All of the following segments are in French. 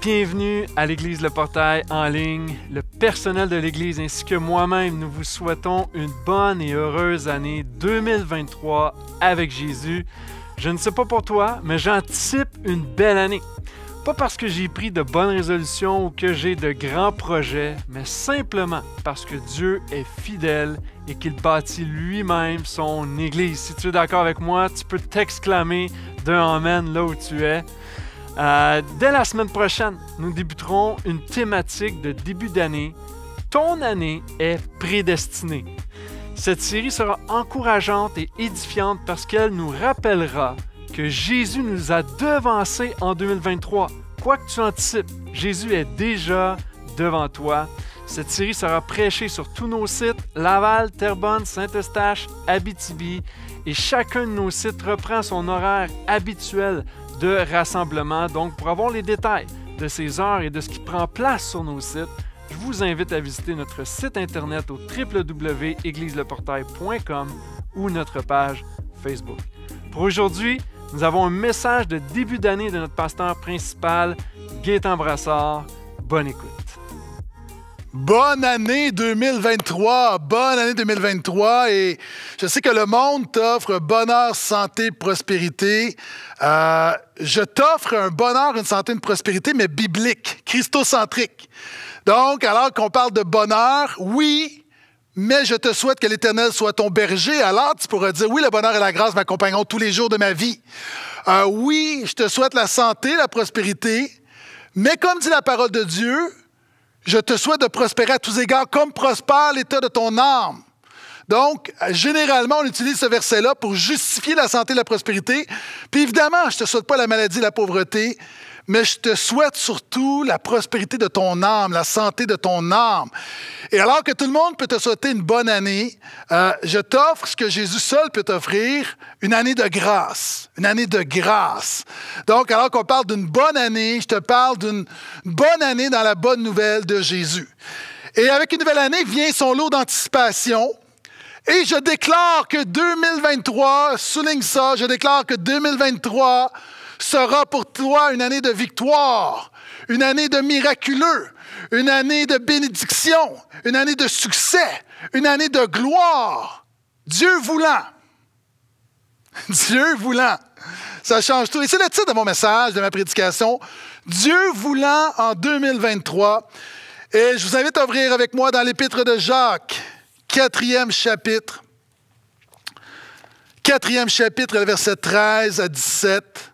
bienvenue à l'Église Le Portail en ligne. Le personnel de l'Église ainsi que moi-même, nous vous souhaitons une bonne et heureuse année 2023 avec Jésus. Je ne sais pas pour toi, mais j'anticipe une belle année. Pas parce que j'ai pris de bonnes résolutions ou que j'ai de grands projets, mais simplement parce que Dieu est fidèle et qu'il bâtit lui-même son Église. Si tu es d'accord avec moi, tu peux t'exclamer d'un Amen là où tu es. Euh, dès la semaine prochaine, nous débuterons une thématique de début d'année. Ton année est prédestinée. Cette série sera encourageante et édifiante parce qu'elle nous rappellera que Jésus nous a devancés en 2023. Quoi que tu anticipes, Jésus est déjà devant toi. Cette série sera prêchée sur tous nos sites, Laval, Terrebonne, Saint-Eustache, Abitibi, et chacun de nos sites reprend son horaire habituel de rassemblement. Donc, pour avoir les détails de ces heures et de ce qui prend place sur nos sites, je vous invite à visiter notre site internet au www.égliseleportail.com ou notre page Facebook. Pour aujourd'hui, nous avons un message de début d'année de notre pasteur principal, Gaëtan Brassard. Bonne écoute. Bonne année 2023, bonne année 2023 et je sais que le monde t'offre bonheur, santé, prospérité. Euh, je t'offre un bonheur, une santé, une prospérité, mais biblique, christocentrique. Donc, alors qu'on parle de bonheur, oui, mais je te souhaite que l'Éternel soit ton berger. Alors, tu pourras dire, oui, le bonheur et la grâce m'accompagneront tous les jours de ma vie. Euh, oui, je te souhaite la santé, la prospérité, mais comme dit la parole de Dieu, je te souhaite de prospérer à tous égards, comme prospère l'état de ton âme. Donc, généralement, on utilise ce verset-là pour justifier la santé et la prospérité. Puis évidemment, je ne te souhaite pas la maladie, la pauvreté, mais je te souhaite surtout la prospérité de ton âme, la santé de ton âme. Et alors que tout le monde peut te souhaiter une bonne année, euh, je t'offre ce que Jésus seul peut t'offrir, une année de grâce, une année de grâce. Donc, alors qu'on parle d'une bonne année, je te parle d'une bonne année dans la bonne nouvelle de Jésus. Et avec une nouvelle année vient son lot d'anticipation. Et je déclare que 2023, souligne ça, je déclare que 2023 sera pour toi une année de victoire, une année de miraculeux, une année de bénédiction, une année de succès, une année de gloire. Dieu voulant. Dieu voulant. Ça change tout. Et c'est le titre de mon message, de ma prédication. Dieu voulant en 2023. Et je vous invite à ouvrir avec moi dans l'épître de Jacques, quatrième chapitre. Quatrième chapitre, verset 13 à 17.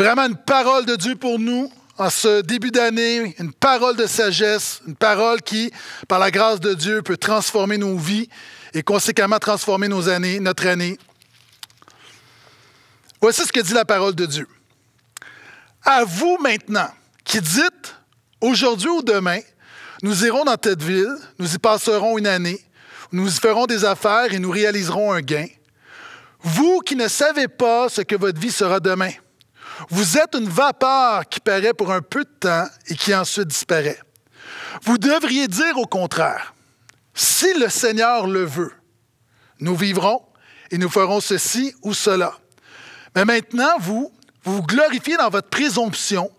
Vraiment une parole de Dieu pour nous en ce début d'année, une parole de sagesse, une parole qui, par la grâce de Dieu, peut transformer nos vies et conséquemment transformer nos années, notre année. Voici ce que dit la parole de Dieu. À vous maintenant qui dites, aujourd'hui ou demain, nous irons dans cette ville, nous y passerons une année, nous y ferons des affaires et nous réaliserons un gain. Vous qui ne savez pas ce que votre vie sera demain, vous êtes une vapeur qui paraît pour un peu de temps et qui ensuite disparaît. Vous devriez dire au contraire, si le Seigneur le veut, nous vivrons et nous ferons ceci ou cela. Mais maintenant, vous, vous vous glorifiez dans votre présomption.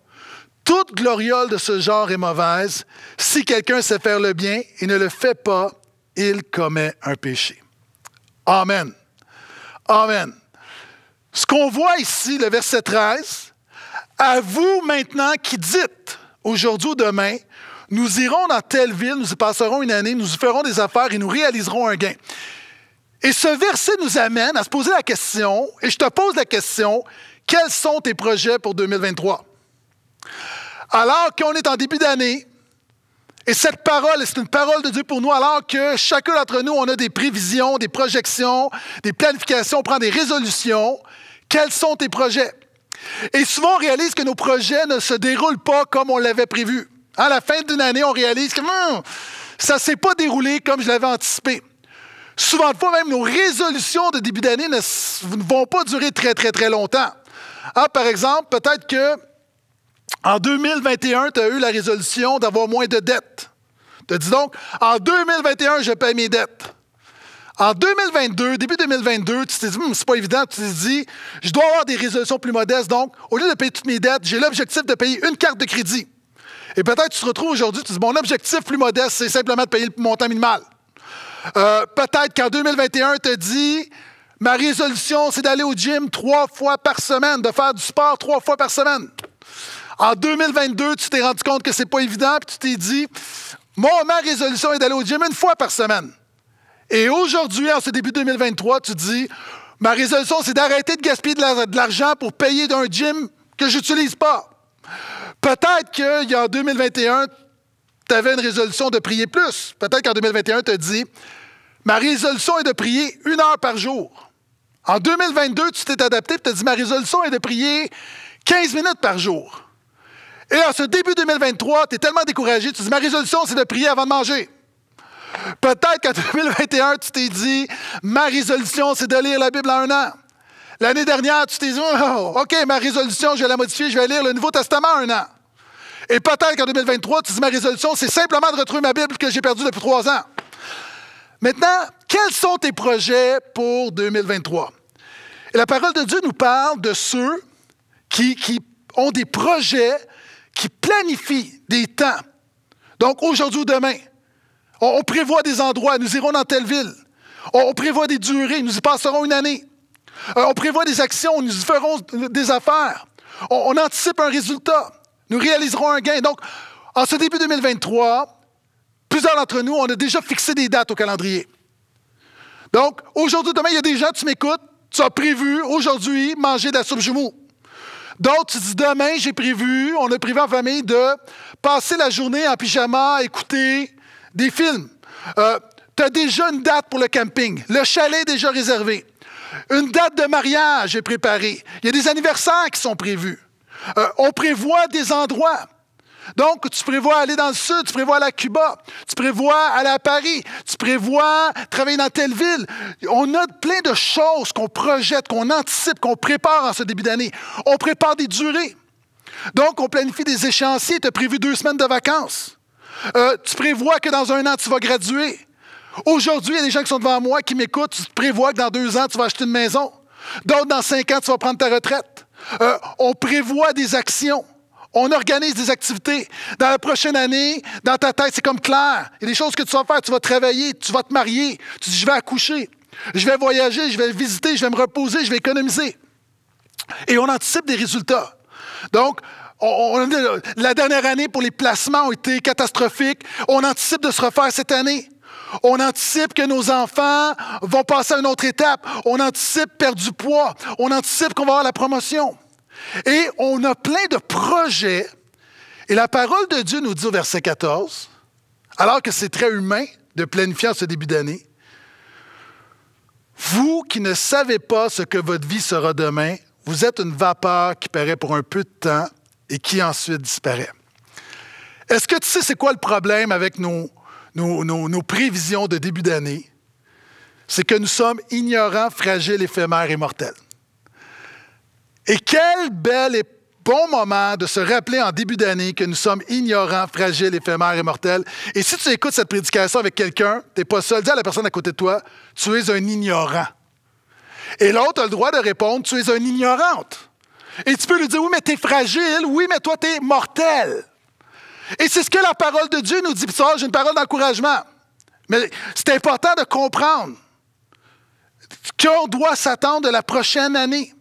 Toute gloriole de ce genre est mauvaise. Si quelqu'un sait faire le bien et ne le fait pas, il commet un péché. Amen. Amen ce qu'on voit ici, le verset 13, à vous maintenant qui dites aujourd'hui ou demain, nous irons dans telle ville, nous y passerons une année, nous y ferons des affaires et nous réaliserons un gain. Et ce verset nous amène à se poser la question, et je te pose la question, quels sont tes projets pour 2023? Alors qu'on est en début d'année, et cette parole, c'est une parole de Dieu pour nous, alors que chacun d'entre nous, on a des prévisions, des projections, des planifications, on prend des résolutions, quels sont tes projets? Et souvent, on réalise que nos projets ne se déroulent pas comme on l'avait prévu. À la fin d'une année, on réalise que hmm, ça ne s'est pas déroulé comme je l'avais anticipé. Souvent, fois même, nos résolutions de début d'année ne, vont pas durer très, très, très longtemps. Ah, par exemple, peut-être que en 2021, tu as eu la résolution d'avoir moins de dettes. Tu dis donc, en 2021, je paie mes dettes. En 2022, début 2022, tu t'es dit, hmm, c'est pas évident, tu te dis « je dois avoir des résolutions plus modestes, donc au lieu de payer toutes mes dettes, j'ai l'objectif de payer une carte de crédit. Et peut-être tu te retrouves aujourd'hui, tu te dis, mon objectif plus modeste, c'est simplement de payer le montant minimal. Euh, peut-être qu'en 2021, tu te dis, ma résolution, c'est d'aller au gym trois fois par semaine, de faire du sport trois fois par semaine. En 2022, tu t'es rendu compte que c'est pas évident, puis tu t'es dit, mon ma résolution est d'aller au gym une fois par semaine. Et aujourd'hui, en ce début 2023, tu dis Ma résolution, c'est d'arrêter de gaspiller de l'argent pour payer d'un gym que je n'utilise pas. Peut-être qu'en 2021, tu avais une résolution de prier plus. Peut-être qu'en 2021, tu as dit Ma résolution est de prier une heure par jour. En 2022, tu t'es adapté et tu as dit Ma résolution est de prier 15 minutes par jour. Et en ce début 2023, tu es tellement découragé, tu dis Ma résolution, c'est de prier avant de manger. Peut-être qu'en 2021, tu t'es dit, ma résolution, c'est de lire la Bible en un an. L'année dernière, tu t'es dit, oh, OK, ma résolution, je vais la modifier, je vais lire le Nouveau Testament en un an. Et peut-être qu'en 2023, tu dis, ma résolution, c'est simplement de retrouver ma Bible que j'ai perdue depuis trois ans. Maintenant, quels sont tes projets pour 2023? Et la parole de Dieu nous parle de ceux qui, qui ont des projets, qui planifient des temps. Donc, aujourd'hui ou demain, on, prévoit des endroits, nous irons dans telle ville. On, prévoit des durées, nous y passerons une année. Euh, on prévoit des actions, nous y ferons des affaires. On, anticipe un résultat, nous réaliserons un gain. Donc, en ce début 2023, plusieurs d'entre nous, on a déjà fixé des dates au calendrier. Donc, aujourd'hui, demain, il y a des gens, tu m'écoutes, tu as prévu aujourd'hui manger de la soupe jumeau. D'autres, tu dis demain, j'ai prévu, on a prévu en famille de passer la journée en pyjama, écouter des films. Euh, tu as déjà une date pour le camping. Le chalet est déjà réservé. Une date de mariage est préparée. Il y a des anniversaires qui sont prévus. Euh, on prévoit des endroits. Donc, tu prévois aller dans le sud, tu prévois aller à Cuba, tu prévois aller à Paris, tu prévois travailler dans telle ville. On a plein de choses qu'on projette, qu'on anticipe, qu'on prépare en ce début d'année. On prépare des durées. Donc, on planifie des échéanciers. Tu as prévu deux semaines de vacances. Euh, tu prévois que dans un an, tu vas graduer. Aujourd'hui, il y a des gens qui sont devant moi, qui m'écoutent. Tu prévois que dans deux ans, tu vas acheter une maison. D'autres, dans cinq ans, tu vas prendre ta retraite. Euh, on prévoit des actions. On organise des activités. Dans la prochaine année, dans ta tête, c'est comme clair. Il y a des choses que tu vas faire. Tu vas travailler, tu vas te marier. Tu dis, je vais accoucher. Je vais voyager, je vais visiter, je vais me reposer, je vais économiser. Et on anticipe des résultats. Donc, euh, la dernière année pour les placements ont été catastrophiques. On anticipe de se refaire cette année. On anticipe que nos enfants vont passer à une autre étape. On anticipe perdre du poids. On anticipe qu'on va avoir la promotion. Et on a plein de projets. Et la parole de Dieu nous dit au verset 14, alors que c'est très humain de planifier en ce début d'année, vous qui ne savez pas ce que votre vie sera demain, vous êtes une vapeur qui paraît pour un peu de temps, et qui ensuite disparaît. Est-ce que tu sais c'est quoi le problème avec nos, prévisions de début d'année? C'est que nous sommes ignorants, fragiles, éphémères et mortels. Et quel bel et bon moment de se rappeler en début d'année que nous sommes ignorants, fragiles, éphémères et mortels. Et si tu écoutes cette prédication avec quelqu'un, tu n'es pas seul, dis à la personne à côté de toi, tu es un ignorant. Et l'autre a le droit de répondre, tu es un ignorante. Et tu peux lui dire, oui, mais tu es fragile, oui, mais toi, tu es mortel. Et c'est ce que la parole de Dieu nous dit. Ça, j'ai une parole d'encouragement. Mais c'est important de comprendre qu'on doit s'attendre de la prochaine année.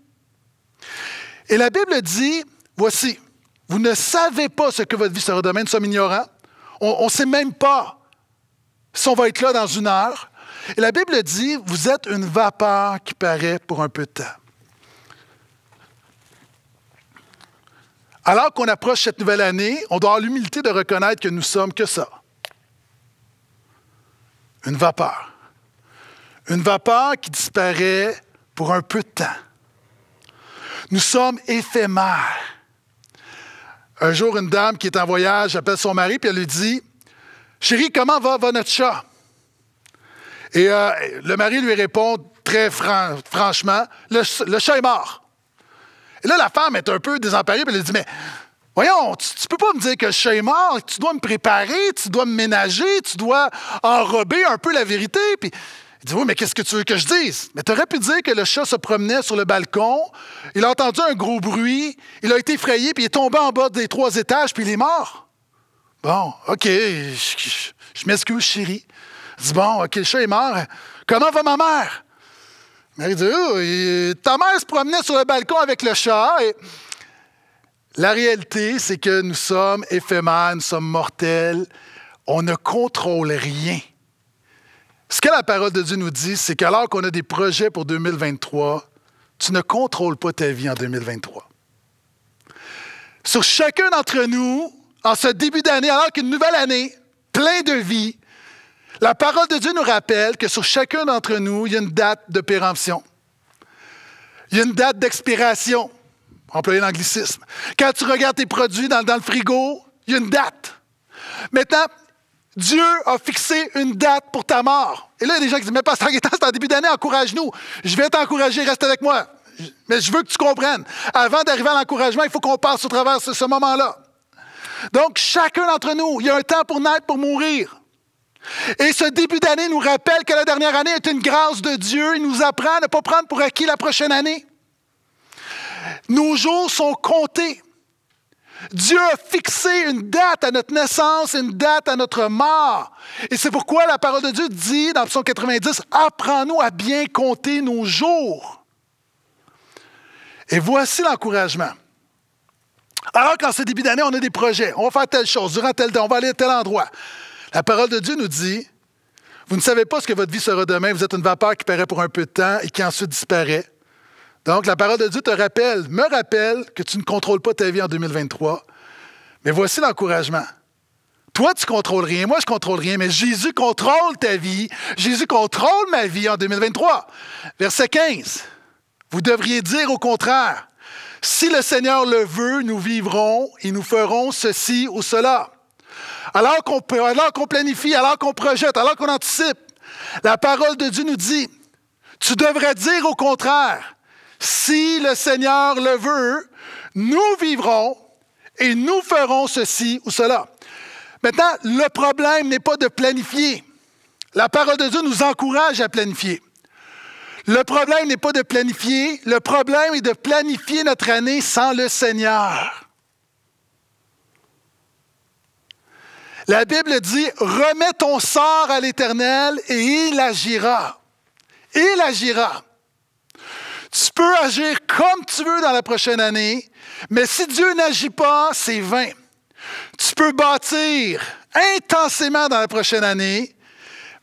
Et la Bible dit, voici, vous ne savez pas ce que votre vie sera demain, nous sommes ignorants. On ne sait même pas si on va être là dans une heure. Et la Bible dit, vous êtes une vapeur qui paraît pour un peu de temps. Alors qu'on approche cette nouvelle année, on doit avoir l'humilité de reconnaître que nous sommes que ça. Une vapeur. Une vapeur qui disparaît pour un peu de temps. Nous sommes éphémères. Un jour, une dame qui est en voyage appelle son mari puis elle lui dit Chérie, comment va, notre chat Et euh, le mari lui répond très franchement le chat est mort. Et là, la femme est un peu désemparée, puis elle dit, mais voyons, tu, peux pas me dire que le chat est mort, tu dois me préparer, tu dois me ménager, tu dois enrober un peu la vérité. Puis il dit, oui, mais qu'est-ce que tu veux que je dise? Mais tu aurais pu dire que le chat se promenait sur le balcon, il a entendu un gros bruit, il a été effrayé, puis il est tombé en bas des trois étages, puis il est mort. Bon, OK, je, m'excuse, chérie. bon, OK, le chat est mort. Comment va ma mère? Thomas ta se promenait sur le balcon avec le chat. Et... La réalité, c'est que nous sommes éphémères, nous sommes mortels. On ne contrôle rien. Ce que la parole de Dieu nous dit, c'est qu'alors qu'on a des projets pour 2023, tu ne contrôles pas ta vie en 2023. Sur chacun d'entre nous, en ce début d'année, alors qu'une nouvelle année, plein de vie, la parole de Dieu nous rappelle que sur chacun d'entre nous, il y a une date de péremption. Il y a une date d'expiration, employé l'anglicisme. Quand tu regardes tes produits dans, le frigo, il y a une date. Maintenant, Dieu a fixé une date pour ta mort. Et là, il y a des gens qui disent, mais Pasteur Gaétan, c'est en début d'année, encourage-nous. Je vais t'encourager, reste avec moi. Mais je veux que tu comprennes. Avant d'arriver à l'encouragement, il faut qu'on passe au travers de ce moment-là. Donc, chacun d'entre nous, il y a un temps pour naître, pour mourir. Et ce début d'année nous rappelle que la dernière année est une grâce de Dieu. Il nous apprend à ne pas prendre pour acquis la prochaine année. Nos jours sont comptés. Dieu a fixé une date à notre naissance, une date à notre mort. Et c'est pourquoi la parole de Dieu dit dans Psaume 90, Apprends-nous à bien compter nos jours. Et voici l'encouragement. Alors quand ce début d'année, on a des projets, on va faire telle chose, durant tel temps, on va aller à tel endroit. La parole de Dieu nous dit, vous ne savez pas ce que votre vie sera demain, vous êtes une vapeur qui paraît pour un peu de temps et qui ensuite disparaît. Donc la parole de Dieu te rappelle, me rappelle que tu ne contrôles pas ta vie en 2023. Mais voici l'encouragement. Toi, tu contrôles rien, moi, je contrôle rien, mais Jésus contrôle ta vie. Jésus contrôle ma vie en 2023. Verset 15. Vous devriez dire au contraire, si le Seigneur le veut, nous vivrons et nous ferons ceci ou cela alors qu'on planifie, alors qu'on projette, alors qu'on anticipe. La parole de Dieu nous dit, tu devrais dire au contraire, si le Seigneur le veut, nous vivrons et nous ferons ceci ou cela. Maintenant, le problème n'est pas de planifier. La parole de Dieu nous encourage à planifier. Le problème n'est pas de planifier, le problème est de planifier notre année sans le Seigneur. La Bible dit, remets ton sort à l'Éternel et il agira. Il agira. Tu peux agir comme tu veux dans la prochaine année, mais si Dieu n'agit pas, c'est vain. Tu peux bâtir intensément dans la prochaine année,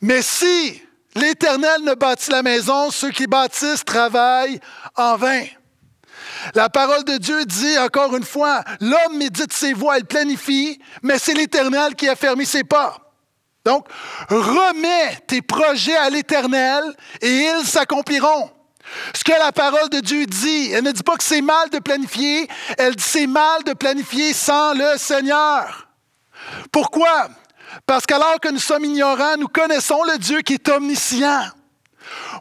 mais si l'Éternel ne bâtit la maison, ceux qui bâtissent travaillent en vain. La parole de Dieu dit encore une fois, l'homme médite ses voies, il planifie, mais c'est l'Éternel qui a fermé ses pas. Donc, remets tes projets à l'Éternel et ils s'accompliront. Ce que la parole de Dieu dit, elle ne dit pas que c'est mal de planifier, elle dit c'est mal de planifier sans le Seigneur. Pourquoi? Parce qu'alors que nous sommes ignorants, nous connaissons le Dieu qui est omniscient.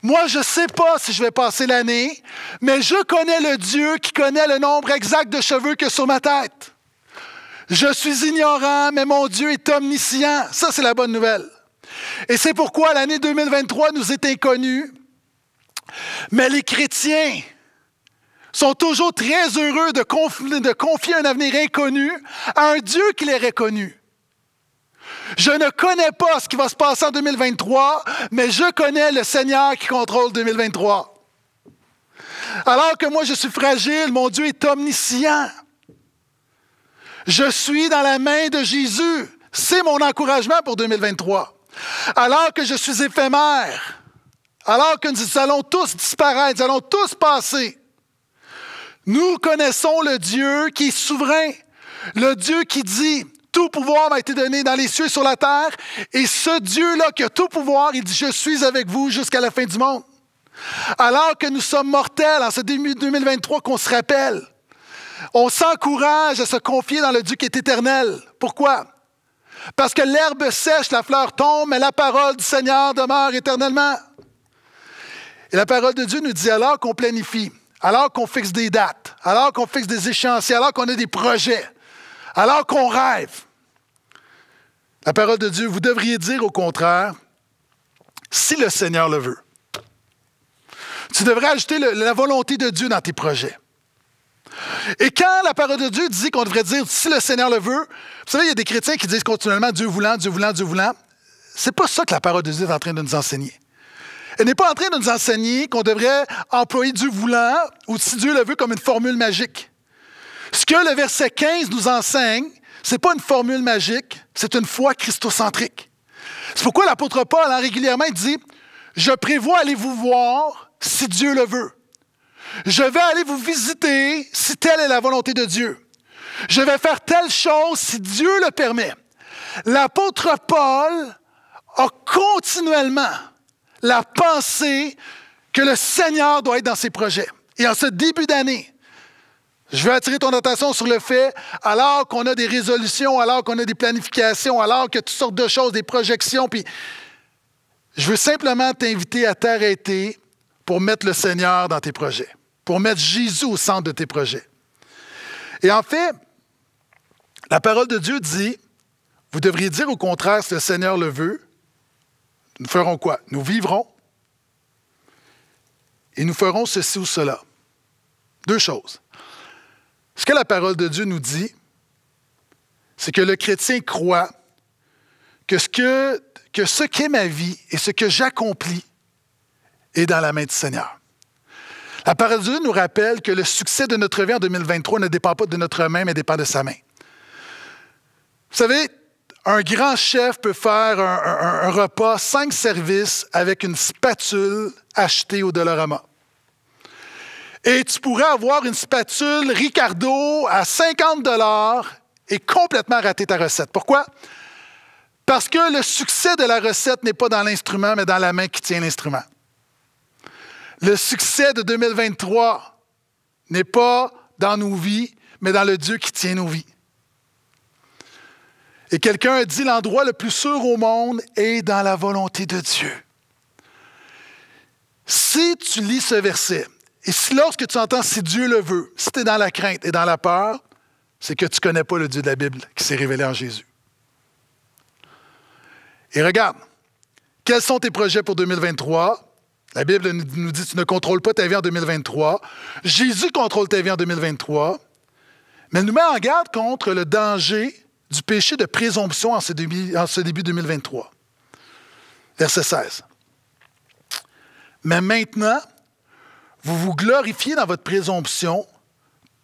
Moi, je ne sais pas si je vais passer l'année, mais je connais le Dieu qui connaît le nombre exact de cheveux que sur ma tête. Je suis ignorant, mais mon Dieu est omniscient. Ça, c'est la bonne nouvelle. Et c'est pourquoi l'année 2023 nous est inconnue. Mais les chrétiens sont toujours très heureux de confier, de confier un avenir inconnu à un Dieu qui les reconnu. Je ne connais pas ce qui va se passer en 2023, mais je connais le Seigneur qui contrôle 2023. Alors que moi, je suis fragile, mon Dieu est omniscient. Je suis dans la main de Jésus. C'est mon encouragement pour 2023. Alors que je suis éphémère, alors que nous allons tous disparaître, nous allons tous passer, nous connaissons le Dieu qui est souverain, le Dieu qui dit, tout pouvoir m'a été donné dans les cieux et sur la terre. Et ce Dieu-là qui a tout pouvoir, il dit, je suis avec vous jusqu'à la fin du monde. Alors que nous sommes mortels en ce début 2023 qu'on se rappelle, on s'encourage à se confier dans le Dieu qui est éternel. Pourquoi? Parce que l'herbe sèche, la fleur tombe, mais la parole du Seigneur demeure éternellement. Et la parole de Dieu nous dit alors qu'on planifie, alors qu'on fixe des dates, alors qu'on fixe des échéanciers, alors qu'on a des projets, alors qu'on rêve, la parole de Dieu, vous devriez dire au contraire, si le Seigneur le veut. Tu devrais ajouter la volonté de Dieu dans tes projets. Et quand la parole de Dieu dit qu'on devrait dire si le Seigneur le veut, vous savez, il y a des chrétiens qui disent continuellement Dieu voulant, Dieu voulant, Dieu voulant. C'est pas ça que la parole de Dieu est en train de nous enseigner. Elle n'est pas en train de nous enseigner qu'on devrait employer Dieu voulant ou si Dieu le veut comme une formule magique. Ce que le verset 15 nous enseigne, n'est pas une formule magique, c'est une foi christocentrique. C'est pourquoi l'apôtre Paul a hein, régulièrement dit Je prévois aller vous voir si Dieu le veut. Je vais aller vous visiter si telle est la volonté de Dieu. Je vais faire telle chose si Dieu le permet. L'apôtre Paul a continuellement la pensée que le Seigneur doit être dans ses projets. Et en ce début d'année, je veux attirer ton attention sur le fait, alors qu'on a des résolutions, alors qu'on a des planifications, alors que toutes sortes de choses, des projections, puis je veux simplement t'inviter à t'arrêter pour mettre le Seigneur dans tes projets, pour mettre Jésus au centre de tes projets. Et en fait, la parole de Dieu dit, vous devriez dire au contraire, si le Seigneur le veut, nous ferons quoi? Nous vivrons et nous ferons ceci ou cela. Deux choses. Ce que la parole de Dieu nous dit, c'est que le chrétien croit que ce que, ce qu'est ma vie et ce que j'accomplis est dans la main du Seigneur. La parole de Dieu nous rappelle que le succès de notre vie en 2023 ne dépend pas de notre main, mais dépend de sa main. Vous savez, un grand chef peut faire un, repas, cinq services avec une spatule achetée au Dollarama. Et tu pourrais avoir une spatule Ricardo à 50 et complètement rater ta recette. Pourquoi? Parce que le succès de la recette n'est pas dans l'instrument, mais dans la main qui tient l'instrument. Le succès de 2023 n'est pas dans nos vies, mais dans le Dieu qui tient nos vies. Et quelqu'un a dit, l'endroit le plus sûr au monde est dans la volonté de Dieu. Si tu lis ce verset et si lorsque tu entends si Dieu le veut, si tu es dans la crainte et dans la peur, c'est que tu ne connais pas le Dieu de la Bible qui s'est révélé en Jésus. Et regarde, quels sont tes projets pour 2023? La Bible nous dit, tu ne contrôles pas ta vie en 2023. Jésus contrôle ta vie en 2023. Mais elle nous met en garde contre le danger du péché de présomption en ce début 2023. Verset 16. Mais maintenant, vous vous glorifiez dans votre présomption.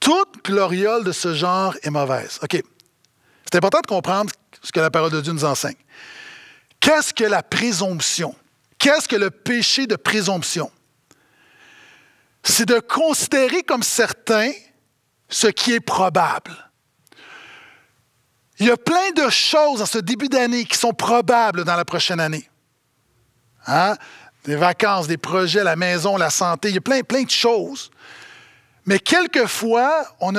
Toute gloriole de ce genre est mauvaise. OK. C'est important de comprendre ce que la parole de Dieu nous enseigne. Qu'est-ce que la présomption? Qu'est-ce que le péché de présomption? C'est de considérer comme certain ce qui est probable. Il y a plein de choses en ce début d'année qui sont probables dans la prochaine année. Hein? des vacances, des projets, la maison, la santé, il y a plein, plein de choses. Mais quelquefois, on,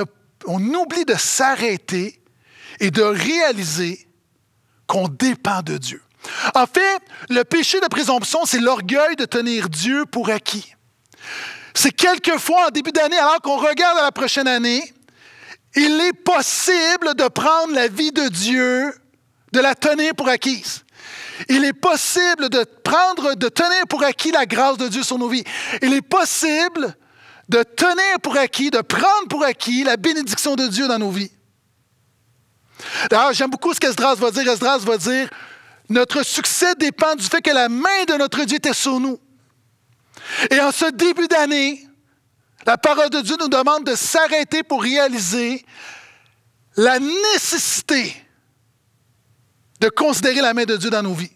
on oublie de s'arrêter et de réaliser qu'on dépend de Dieu. En fait, le péché de présomption, c'est l'orgueil de tenir Dieu pour acquis. C'est quelquefois en début d'année, alors qu'on regarde la prochaine année, il est possible de prendre la vie de Dieu, de la tenir pour acquise. Il est possible de prendre, de tenir pour acquis la grâce de Dieu sur nos vies. Il est possible de tenir pour acquis, de prendre pour acquis la bénédiction de Dieu dans nos vies. D'ailleurs, j'aime beaucoup ce qu'Esdras va dire. Esdras va dire, notre succès dépend du fait que la main de notre Dieu était sur nous. Et en ce début d'année, la parole de Dieu nous demande de s'arrêter pour réaliser la nécessité de considérer la main de Dieu dans nos vies.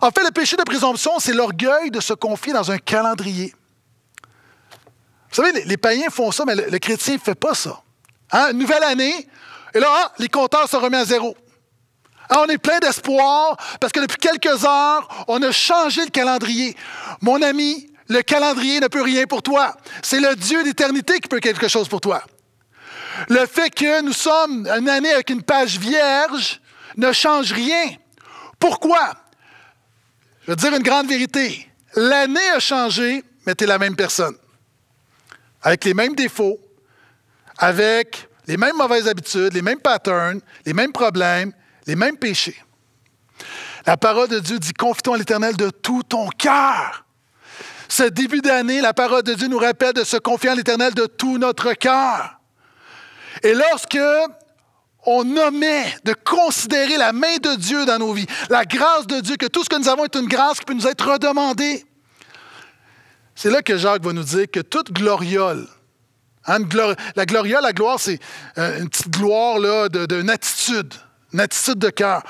En fait, le péché de présomption, c'est l'orgueil de se confier dans un calendrier. Vous savez, les, païens font ça, mais le, chrétien ne fait pas ça. Hein? nouvelle année, et là, ah, les compteurs se remettent à zéro. Ah, on est plein d'espoir parce que depuis quelques heures, on a changé le calendrier. Mon ami, le calendrier ne peut rien pour toi. C'est le Dieu d'éternité qui peut quelque chose pour toi. Le fait que nous sommes une année avec une page vierge, ne change rien. Pourquoi? Je vais dire une grande vérité. L'année a changé, mais tu es la même personne. Avec les mêmes défauts, avec les mêmes mauvaises habitudes, les mêmes patterns, les mêmes problèmes, les mêmes péchés. La parole de Dieu dit Confie-toi à l'Éternel de tout ton cœur. Ce début d'année, la parole de Dieu nous rappelle de se confier à l'Éternel de tout notre cœur. Et lorsque on omet de considérer la main de Dieu dans nos vies, la grâce de Dieu, que tout ce que nous avons est une grâce qui peut nous être redemandée. C'est là que Jacques va nous dire que toute gloriole, hein, la gloriole, la gloire, c'est euh, une petite gloire d'une attitude, une attitude de cœur.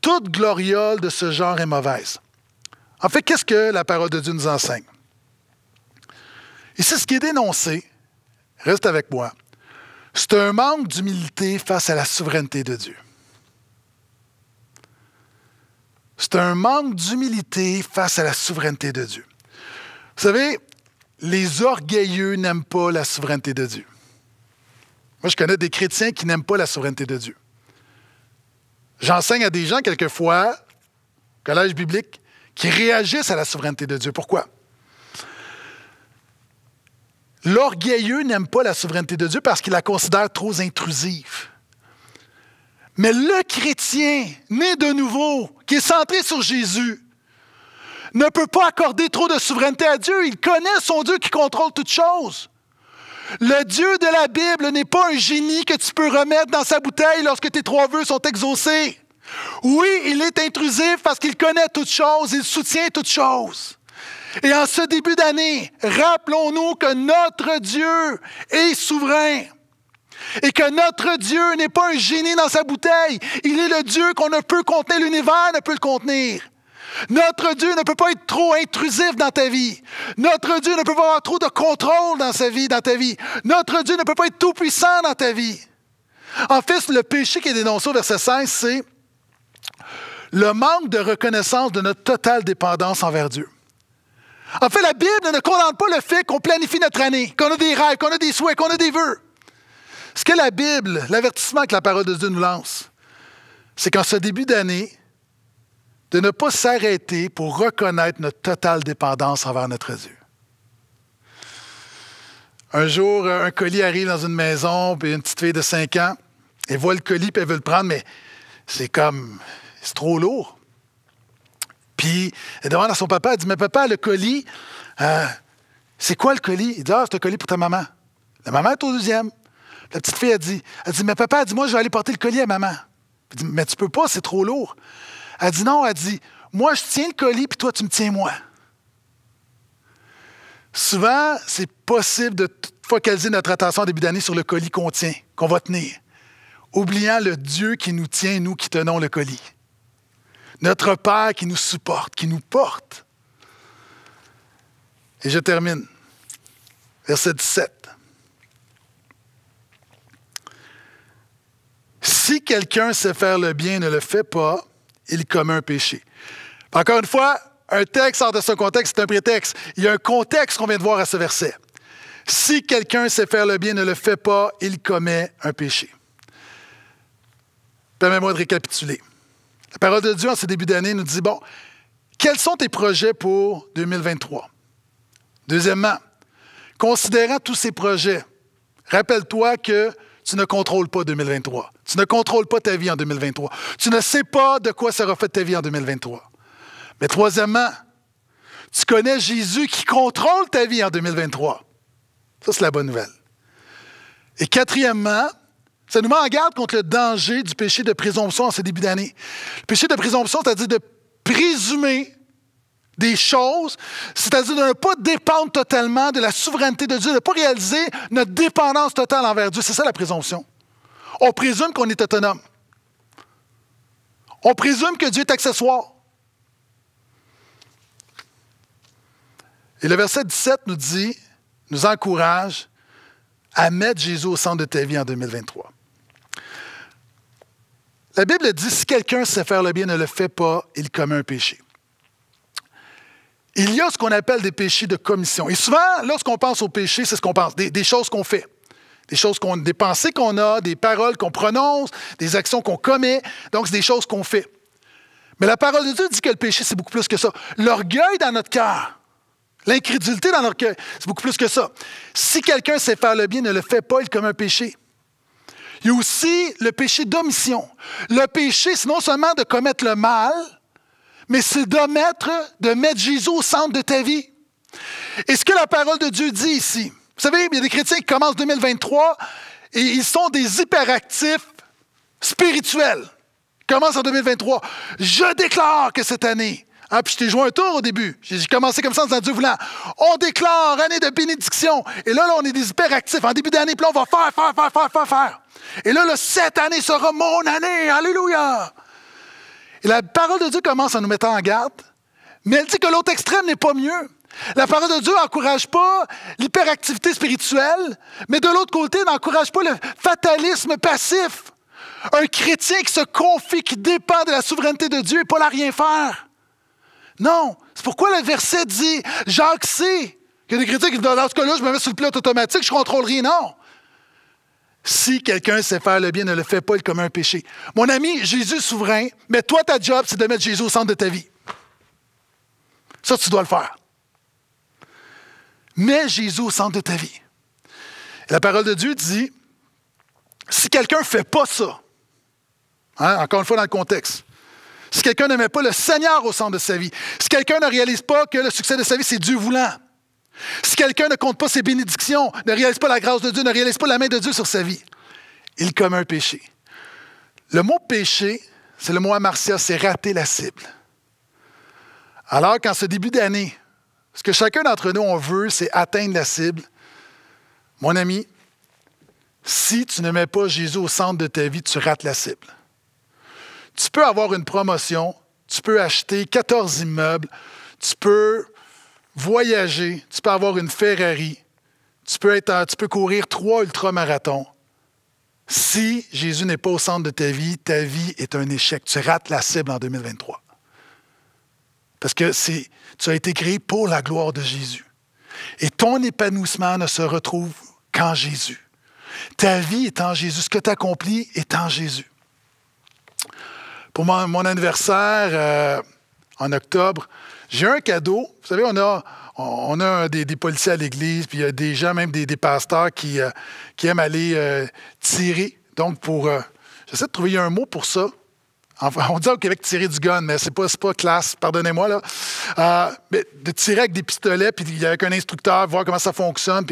Toute gloriole de ce genre est mauvaise. En fait, qu'est-ce que la parole de Dieu nous enseigne? Et c'est ce qui est dénoncé, reste avec moi, c'est un manque d'humilité face à la souveraineté de Dieu. C'est un manque d'humilité face à la souveraineté de Dieu. Vous savez, les orgueilleux n'aiment pas la souveraineté de Dieu. Moi, je connais des chrétiens qui n'aiment pas la souveraineté de Dieu. J'enseigne à des gens quelquefois, collège biblique, qui réagissent à la souveraineté de Dieu. Pourquoi? L'orgueilleux n'aime pas la souveraineté de Dieu parce qu'il la considère trop intrusive. Mais le chrétien, né de nouveau, qui est centré sur Jésus, ne peut pas accorder trop de souveraineté à Dieu. Il connaît son Dieu qui contrôle toutes choses. Le Dieu de la Bible n'est pas un génie que tu peux remettre dans sa bouteille lorsque tes trois vœux sont exaucés. Oui, il est intrusif parce qu'il connaît toutes choses, il soutient toutes choses. Et en ce début d'année, rappelons-nous que notre Dieu est souverain et que notre Dieu n'est pas un génie dans sa bouteille. Il est le Dieu qu'on ne peut contenir, l'univers ne peut le contenir. Notre Dieu ne peut pas être trop intrusif dans ta vie. Notre Dieu ne peut pas avoir trop de contrôle dans sa vie, dans ta vie. Notre Dieu ne peut pas être tout puissant dans ta vie. En fait, le péché qui est dénoncé au verset 16, c'est le manque de reconnaissance de notre totale dépendance envers Dieu. En fait, la Bible ne condamne pas le fait qu'on planifie notre année, qu'on a des rêves, qu'on a des souhaits, qu'on a des vœux. Ce que la Bible, l'avertissement que la parole de Dieu nous lance, c'est qu'en ce début d'année, de ne pas s'arrêter pour reconnaître notre totale dépendance envers notre Dieu. Un jour, un colis arrive dans une maison, puis une petite fille de 5 ans, elle voit le colis, puis elle veut le prendre, mais c'est comme, c'est trop lourd. Puis elle demande à son papa, elle dit, mais papa, le colis, euh, c'est quoi le colis? Il dit, ah, c'est un colis pour ta maman. La maman est au deuxième. La petite fille, a dit, elle dit, mais papa, dis-moi, je vais aller porter le colis à maman. dit, mais tu peux pas, c'est trop lourd. Elle dit, non, elle dit, moi, je tiens le colis, puis toi, tu me tiens moi. Souvent, c'est possible de focaliser notre attention en début d'année sur le colis qu'on tient, qu'on va tenir, oubliant le Dieu qui nous tient, nous qui tenons le colis. Notre Père qui nous supporte, qui nous porte. Et je termine. Verset 17. Si quelqu'un sait faire le bien et ne le fait pas, il commet un péché. Encore une fois, un texte hors de son contexte, c'est un prétexte. Il y a un contexte qu'on vient de voir à ce verset. Si quelqu'un sait faire le bien et ne le fait pas, il commet un péché. Permets-moi de récapituler. La parole de Dieu en ce début d'année nous dit, bon, quels sont tes projets pour 2023? Deuxièmement, considérant tous ces projets, rappelle-toi que tu ne contrôles pas 2023. Tu ne contrôles pas ta vie en 2023. Tu ne sais pas de quoi sera faite ta vie en 2023. Mais troisièmement, tu connais Jésus qui contrôle ta vie en 2023. Ça, c'est la bonne nouvelle. Et quatrièmement, ça nous met en garde contre le danger du péché de présomption en ce début d'année. Le péché de présomption, c'est-à-dire de présumer des choses, c'est-à-dire de ne pas dépendre totalement de la souveraineté de Dieu, de ne pas réaliser notre dépendance totale envers Dieu. C'est ça la présomption. On présume qu'on est autonome. On présume que Dieu est accessoire. Et le verset 17 nous dit, nous encourage à mettre Jésus au centre de ta vie en 2023. La Bible dit si quelqu'un sait faire le bien ne le fait pas, il commet un péché. Il y a ce qu'on appelle des péchés de commission. Et souvent, lorsqu'on pense au péché, c'est ce qu'on pense, des, choses qu'on fait, des choses qu'on, des pensées qu'on a, des paroles qu'on prononce, des actions qu'on commet. Donc, c'est des choses qu'on fait. Mais la parole de Dieu dit que le péché, c'est beaucoup plus que ça. L'orgueil dans notre cœur, l'incrédulité dans notre cœur, c'est beaucoup plus que ça. Si quelqu'un sait faire le bien, ne le fait pas, il commet un péché. Il y a aussi le péché d'omission. Le péché, c'est non seulement de commettre le mal, mais c'est de mettre, de mettre Jésus au centre de ta vie. Et ce que la parole de Dieu dit ici, vous savez, il y a des chrétiens qui commencent 2023 et ils sont des hyperactifs spirituels. Ils commencent en 2023. Je déclare que cette année, ah, puis je t'ai joué un tour au début. J'ai commencé comme ça en disant Dieu voulant. On déclare année de bénédiction. Et là, là on est des hyperactifs. En début d'année, puis là, on va faire, faire, faire, faire, faire, faire. Et là, là, cette année sera mon année. Alléluia. Et la parole de Dieu commence en nous mettant en garde. Mais elle dit que l'autre extrême n'est pas mieux. La parole de Dieu n'encourage pas l'hyperactivité spirituelle, mais de l'autre côté, n'encourage pas le fatalisme passif. Un chrétien qui se confie, qui dépend de la souveraineté de Dieu et pas la rien faire. Non. C'est pourquoi le verset dit Jacques sait qu'il y a des critiques qui disent Dans ce cas-là, je me mets sur le pilote automatique, je contrôle rien. Non. Si quelqu'un sait faire le bien, ne le fait pas, il commet un péché. Mon ami, Jésus souverain, mais toi, ta job, c'est de mettre Jésus au centre de ta vie. Ça, tu dois le faire. Mets Jésus au centre de ta vie. la parole de Dieu dit si quelqu'un ne fait pas ça, hein, encore une fois dans le contexte, si quelqu'un ne met pas le Seigneur au centre de sa vie, si quelqu'un ne réalise pas que le succès de sa vie, c'est Dieu voulant, si quelqu'un ne compte pas ses bénédictions, ne réalise pas la grâce de Dieu, ne réalise pas la main de Dieu sur sa vie, il commet un péché. Le mot péché, c'est le mot martial, c'est rater la cible. Alors qu'en ce début d'année, ce que chacun d'entre nous, on veut, c'est atteindre la cible. Mon ami, si tu ne mets pas Jésus au centre de ta vie, tu rates la cible tu peux avoir une promotion, tu peux acheter 14 immeubles, tu peux voyager, tu peux avoir une Ferrari, tu peux, être, tu peux courir trois ultramarathons. Si Jésus n'est pas au centre de ta vie, ta vie est un échec. Tu rates la cible en 2023. Parce que tu as été créé pour la gloire de Jésus. Et ton épanouissement ne se retrouve qu'en Jésus. Ta vie est en Jésus. Ce que tu accomplis est en Jésus pour mon, anniversaire euh, en octobre, j'ai un cadeau. Vous savez, on a, on a des, policiers à l'église, puis il y a des gens, même des, pasteurs euh, qui, aiment aller euh, tirer. Donc, pour. J'essaie de trouver un mot pour ça. Enfin, on dit au Québec tirer du gun, mais c'est pas, pas classe, pardonnez-moi. là. mais de tirer avec des pistolets, puis avec un instructeur, voir comment ça fonctionne.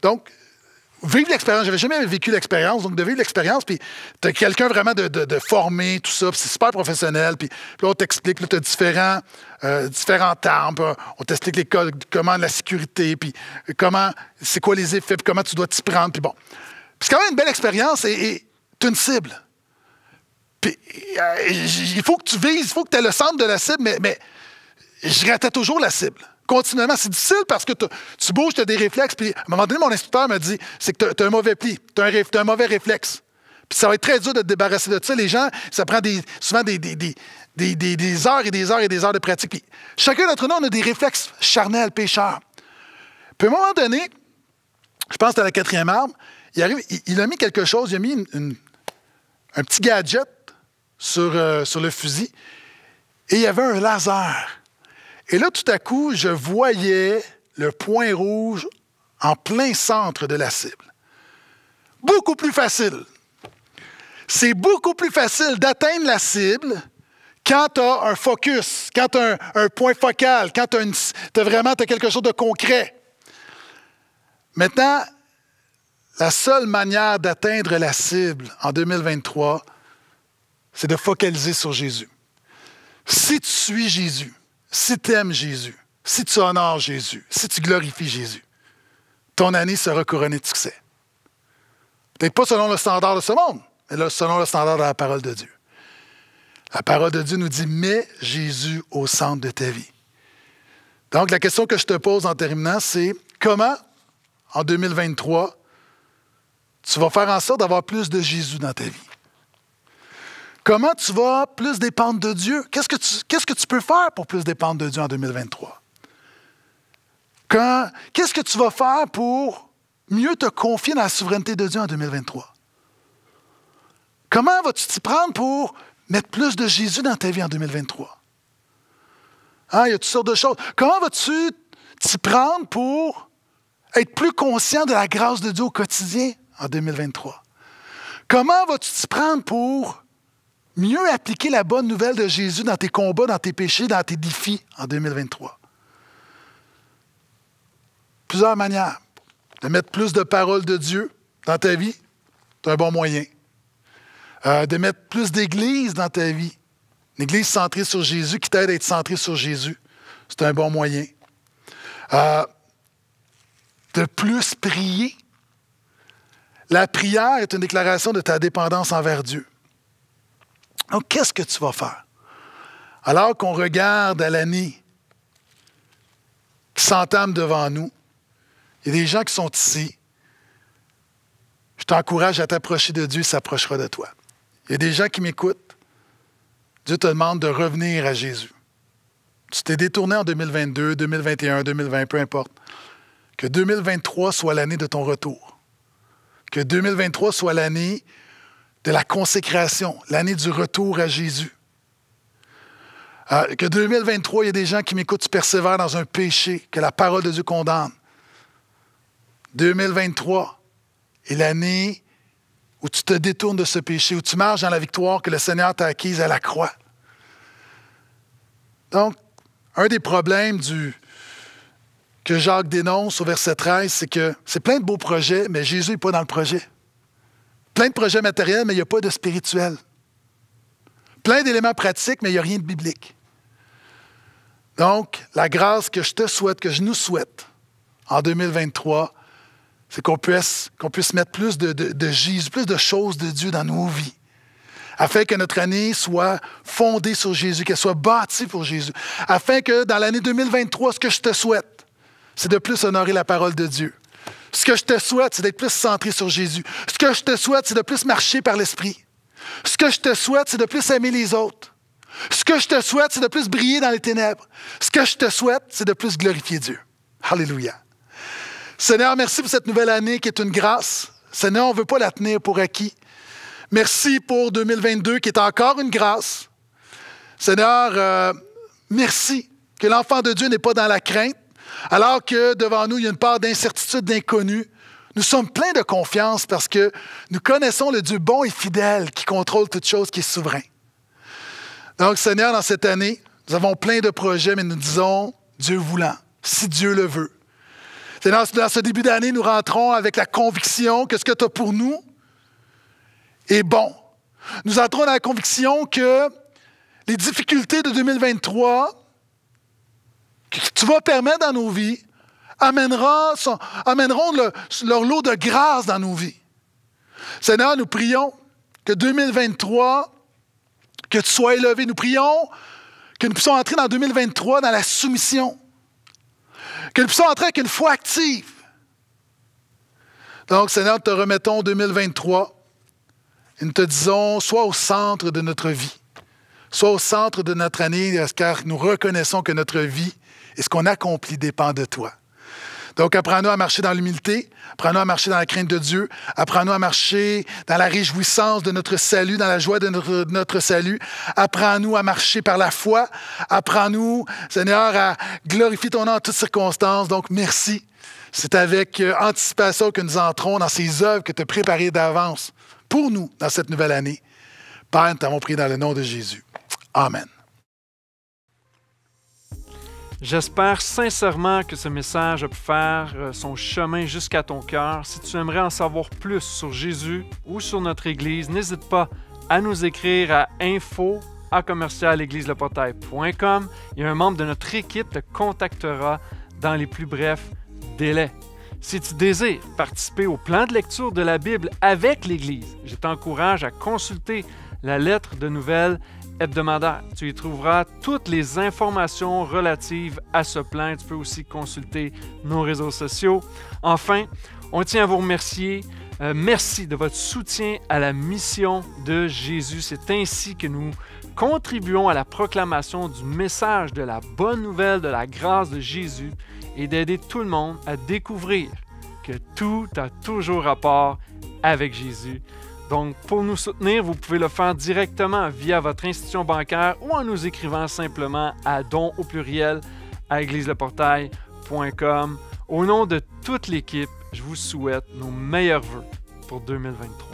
Donc, vivre l'expérience. J'avais jamais vécu l'expérience, donc de vivre l'expérience, puis t'as quelqu'un vraiment de, de, formé, tout ça, puis c'est super professionnel, puis là, on t'explique, là, t'as différents, euh, différents termes, on t'explique les comment la sécurité, puis comment, c'est quoi les effets, puis comment tu dois t'y prendre, puis bon. Pis c'est quand même une belle expérience et t'as une cible. Puis euh, il faut que tu vises, il faut que tu aies le centre de la cible, mais, mais je ratais toujours la cible continuellement. C'est difficile parce que tu bouges, tu as des réflexes. Puis à un moment donné, mon instructeur m'a dit c'est que tu as, un mauvais pli, tu as, un mauvais réflexe. Puis ça va être très dur de te débarrasser de ça. Les gens, ça prend souvent des, heures et des heures et des heures de pratique. chacun d'entre nous, on a des réflexes charnels, pécheurs. Puis à un moment donné, je pense que à la quatrième arme, il, arrive, il, a mis quelque chose, il a mis un petit gadget sur, euh, sur le fusil et il y avait un laser. Et là, tout à coup, je voyais le point rouge en plein centre de la cible. Beaucoup plus facile. C'est beaucoup plus facile d'atteindre la cible quand tu as un focus, quand tu as un, point focal, quand tu as, vraiment quelque chose de concret. Maintenant, la seule manière d'atteindre la cible en 2023, c'est de focaliser sur Jésus. Si tu suis Jésus, si tu aimes Jésus, si tu honores Jésus, si tu glorifies Jésus, ton année sera couronnée de succès. Peut-être pas selon le standard de ce monde, mais selon le standard de la parole de Dieu. La parole de Dieu nous dit Mets Jésus au centre de ta vie. Donc, la question que je te pose en terminant, c'est comment, en 2023, tu vas faire en sorte d'avoir plus de Jésus dans ta vie? Comment tu vas plus dépendre de Dieu? Qu'est-ce que tu, peux faire pour plus dépendre de Dieu en 2023? qu'est-ce que tu vas faire pour mieux te confier dans la souveraineté de Dieu en 2023? Comment vas-tu t'y prendre pour mettre plus de Jésus dans ta vie en 2023? il hein, y a toutes sortes de choses. Comment vas-tu t'y prendre pour être plus conscient de la grâce de Dieu au quotidien en 2023? Comment vas-tu t'y prendre pour mieux appliquer la bonne nouvelle de Jésus dans tes combats, dans tes péchés, dans tes défis en 2023. Plusieurs manières de mettre plus de paroles de Dieu dans ta vie, c'est un bon moyen. Euh, de mettre plus d'église dans ta vie, une église centrée sur Jésus qui t'aide à être centrée sur Jésus, c'est un bon moyen. Euh, de plus prier. La prière est une déclaration de ta dépendance envers Dieu. Donc, qu'est-ce que tu vas faire? Alors qu'on regarde à l'année qui s'entame devant nous, il y a des gens qui sont ici. Je t'encourage à t'approcher de Dieu, il s'approchera de toi. Il y a des gens qui m'écoutent. Dieu te demande de revenir à Jésus. Tu t'es détourné en 2022, 2021, 2020, peu importe. Que 2023 soit l'année de ton retour. Que 2023 soit l'année de la consécration, l'année du retour à Jésus. Euh, que 2023, il y a des gens qui m'écoutent, tu persévères dans un péché que la parole de Dieu condamne. 2023 est l'année où tu te détournes de ce péché, où tu marches dans la victoire que le Seigneur t'a acquise à la croix. Donc, un des problèmes que Jacques dénonce au verset 13, c'est que c'est plein de beaux projets, mais Jésus n'est pas dans le projet. Plein de projets matériels, mais il n'y a pas de spirituel. Plein d'éléments pratiques, mais il n'y a rien de biblique. Donc, la grâce que je te souhaite, que je nous souhaite en 2023, c'est qu'on puisse, mettre plus de Jésus, plus de choses de Dieu dans nos vies, afin que notre année soit fondée sur Jésus, qu'elle soit bâtie pour Jésus, afin que dans l'année 2023, ce que je te souhaite, c'est de plus honorer la parole de Dieu, ce que je te souhaite, c'est d'être plus centré sur Jésus. Ce que je te souhaite, c'est de plus marcher par l'Esprit. Ce que je te souhaite, c'est de plus aimer les autres. Ce que je te souhaite, c'est de plus briller dans les ténèbres. Ce que je te souhaite, c'est de plus glorifier Dieu. Alléluia. Seigneur, merci pour cette nouvelle année qui est une grâce. Seigneur, on ne veut pas la tenir pour acquis. Merci pour 2022 qui est encore une grâce. Seigneur, euh, merci que l'enfant de Dieu n'est pas dans la crainte, alors que devant nous, il y a une part d'incertitude, d'inconnu. Nous sommes pleins de confiance parce que nous connaissons le Dieu bon et fidèle qui contrôle toute chose, qui est souverain. Donc, Seigneur, dans cette année, nous avons plein de projets, mais nous disons Dieu voulant, si Dieu le veut. Seigneur, dans ce début d'année, nous rentrons avec la conviction que ce que tu as pour nous est bon. Nous entrons dans la conviction que les difficultés de 2023 tu vas permettre dans nos vies amènera amèneront leur lot de grâce dans nos vies. Seigneur, nous prions que 2023, que tu sois élevé. Nous prions que nous puissions entrer dans 2023 dans la soumission. Que nous puissions entrer avec une foi active. Donc, Seigneur, nous te remettons 2023 et nous te disons, sois au centre de notre vie, sois au centre de notre année, car nous reconnaissons que notre vie et ce qu'on accomplit dépend de toi. Donc, apprends-nous à marcher dans l'humilité, apprends-nous à marcher dans la crainte de Dieu, apprends-nous à marcher dans la réjouissance de notre salut, dans la joie de notre, salut, apprends-nous à marcher par la foi, apprends-nous, Seigneur, à glorifier ton nom en toutes circonstances. Donc, merci. C'est avec euh, anticipation que nous entrons dans ces œuvres que tu as préparées d'avance pour nous dans cette nouvelle année. Père, nous t'avons prié dans le nom de Jésus. Amen. J'espère sincèrement que ce message a pu faire euh, son chemin jusqu'à ton cœur. Si tu aimerais en savoir plus sur Jésus ou sur notre Église, n'hésite pas à nous écrire à info à commercial et un membre de notre équipe te contactera dans les plus brefs délais. Si tu désires participer au plan de lecture de la Bible avec l'Église, je t'encourage à consulter la lettre de nouvelles hebdomadaire. Tu y trouveras toutes les informations relatives à ce plan. Tu peux aussi consulter nos réseaux sociaux. Enfin, on tient à vous remercier. Euh, merci de votre soutien à la mission de Jésus. C'est ainsi que nous contribuons à la proclamation du message de la bonne nouvelle de la grâce de Jésus et d'aider tout le monde à découvrir que tout a toujours rapport avec Jésus. Donc, pour nous soutenir, vous pouvez le faire directement via votre institution bancaire ou en nous écrivant simplement à don au pluriel à égliseleportail.com Au nom de toute l'équipe, je vous souhaite nos meilleurs voeux pour 2023.